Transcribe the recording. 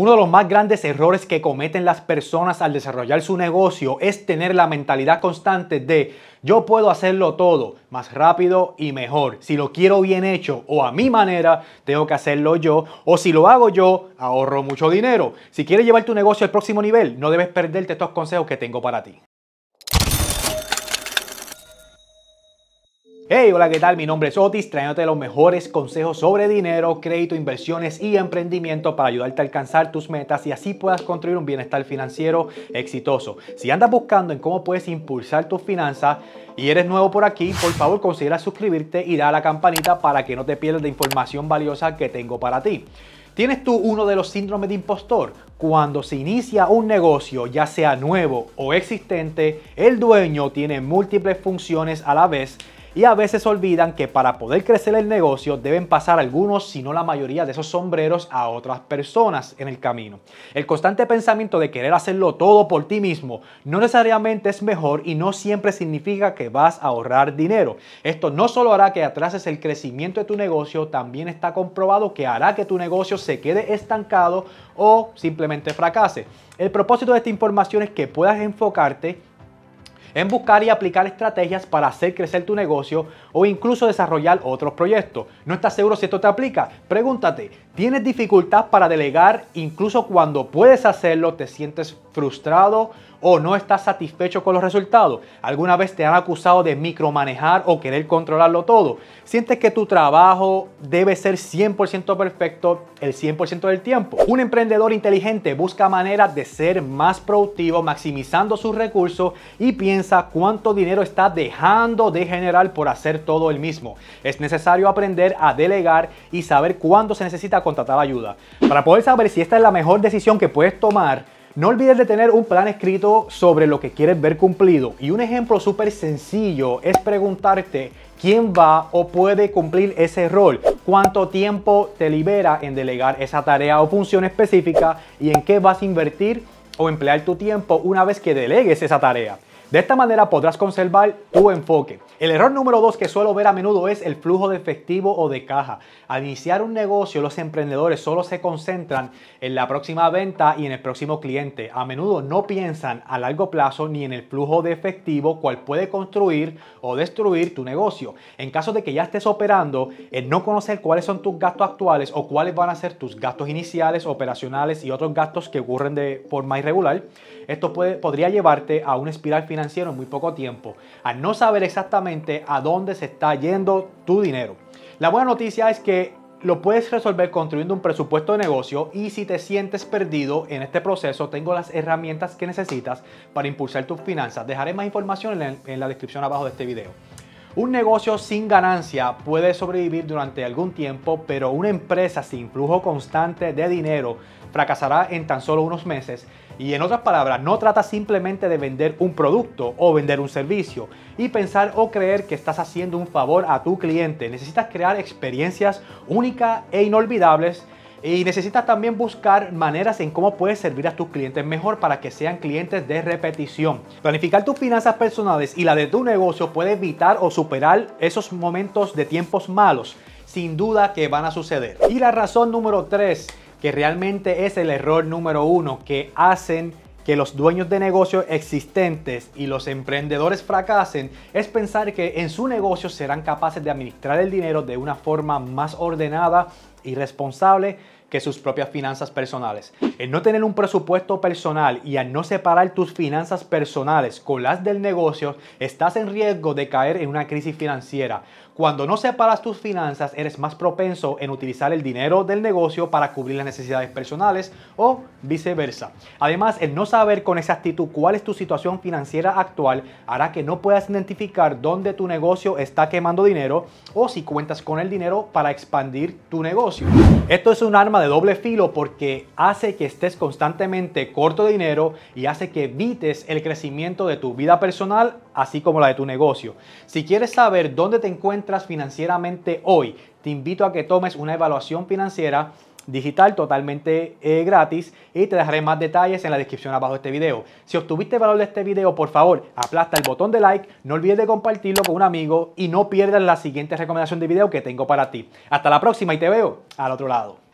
Uno de los más grandes errores que cometen las personas al desarrollar su negocio es tener la mentalidad constante de yo puedo hacerlo todo más rápido y mejor. Si lo quiero bien hecho o a mi manera, tengo que hacerlo yo. O si lo hago yo, ahorro mucho dinero. Si quieres llevar tu negocio al próximo nivel, no debes perderte estos consejos que tengo para ti. Hey, hola, ¿qué tal? Mi nombre es Otis, trayéndote los mejores consejos sobre dinero, crédito, inversiones y emprendimiento para ayudarte a alcanzar tus metas y así puedas construir un bienestar financiero exitoso. Si andas buscando en cómo puedes impulsar tus finanzas y eres nuevo por aquí, por favor considera suscribirte y dar a la campanita para que no te pierdas de información valiosa que tengo para ti. ¿Tienes tú uno de los síndromes de impostor? Cuando se inicia un negocio, ya sea nuevo o existente, el dueño tiene múltiples funciones a la vez y a veces olvidan que para poder crecer el negocio deben pasar algunos, si no la mayoría de esos sombreros a otras personas en el camino. El constante pensamiento de querer hacerlo todo por ti mismo no necesariamente es mejor y no siempre significa que vas a ahorrar dinero. Esto no solo hará que atrases el crecimiento de tu negocio, también está comprobado que hará que tu negocio se quede estancado o simplemente fracase. El propósito de esta información es que puedas enfocarte en buscar y aplicar estrategias para hacer crecer tu negocio o incluso desarrollar otros proyectos. ¿No estás seguro si esto te aplica? Pregúntate, Tienes dificultad para delegar, incluso cuando puedes hacerlo te sientes frustrado o no estás satisfecho con los resultados. Alguna vez te han acusado de micromanejar o querer controlarlo todo. Sientes que tu trabajo debe ser 100% perfecto el 100% del tiempo. Un emprendedor inteligente busca maneras de ser más productivo, maximizando sus recursos y piensa cuánto dinero está dejando de generar por hacer todo el mismo. Es necesario aprender a delegar y saber cuándo se necesita contratar ayuda. Para poder saber si esta es la mejor decisión que puedes tomar, no olvides de tener un plan escrito sobre lo que quieres ver cumplido. Y un ejemplo súper sencillo es preguntarte quién va o puede cumplir ese rol, cuánto tiempo te libera en delegar esa tarea o función específica y en qué vas a invertir o emplear tu tiempo una vez que delegues esa tarea. De esta manera podrás conservar tu enfoque. El error número dos que suelo ver a menudo es el flujo de efectivo o de caja. Al iniciar un negocio, los emprendedores solo se concentran en la próxima venta y en el próximo cliente. A menudo no piensan a largo plazo ni en el flujo de efectivo cual puede construir o destruir tu negocio. En caso de que ya estés operando, el no conocer cuáles son tus gastos actuales o cuáles van a ser tus gastos iniciales, operacionales y otros gastos que ocurren de forma irregular, esto puede, podría llevarte a una espiral financiera financiero en muy poco tiempo, al no saber exactamente a dónde se está yendo tu dinero. La buena noticia es que lo puedes resolver construyendo un presupuesto de negocio y si te sientes perdido en este proceso, tengo las herramientas que necesitas para impulsar tus finanzas. Dejaré más información en la, en la descripción abajo de este video. Un negocio sin ganancia puede sobrevivir durante algún tiempo, pero una empresa sin flujo constante de dinero fracasará en tan solo unos meses. Y en otras palabras, no trata simplemente de vender un producto o vender un servicio y pensar o creer que estás haciendo un favor a tu cliente. Necesitas crear experiencias únicas e inolvidables y necesitas también buscar maneras en cómo puedes servir a tus clientes mejor para que sean clientes de repetición. Planificar tus finanzas personales y la de tu negocio puede evitar o superar esos momentos de tiempos malos, sin duda que van a suceder. Y la razón número 3, que realmente es el error número uno que hacen que los dueños de negocios existentes y los emprendedores fracasen es pensar que en su negocio serán capaces de administrar el dinero de una forma más ordenada y responsable que sus propias finanzas personales. El no tener un presupuesto personal y al no separar tus finanzas personales con las del negocio, estás en riesgo de caer en una crisis financiera, cuando no separas tus finanzas, eres más propenso en utilizar el dinero del negocio para cubrir las necesidades personales o viceversa. Además, el no saber con exactitud cuál es tu situación financiera actual hará que no puedas identificar dónde tu negocio está quemando dinero o si cuentas con el dinero para expandir tu negocio. Esto es un arma de doble filo porque hace que estés constantemente corto de dinero y hace que evites el crecimiento de tu vida personal así como la de tu negocio. Si quieres saber dónde te encuentras financieramente hoy, te invito a que tomes una evaluación financiera digital totalmente eh, gratis y te dejaré más detalles en la descripción abajo de este video. Si obtuviste valor de este video, por favor, aplasta el botón de like, no olvides de compartirlo con un amigo y no pierdas la siguiente recomendación de video que tengo para ti. Hasta la próxima y te veo al otro lado.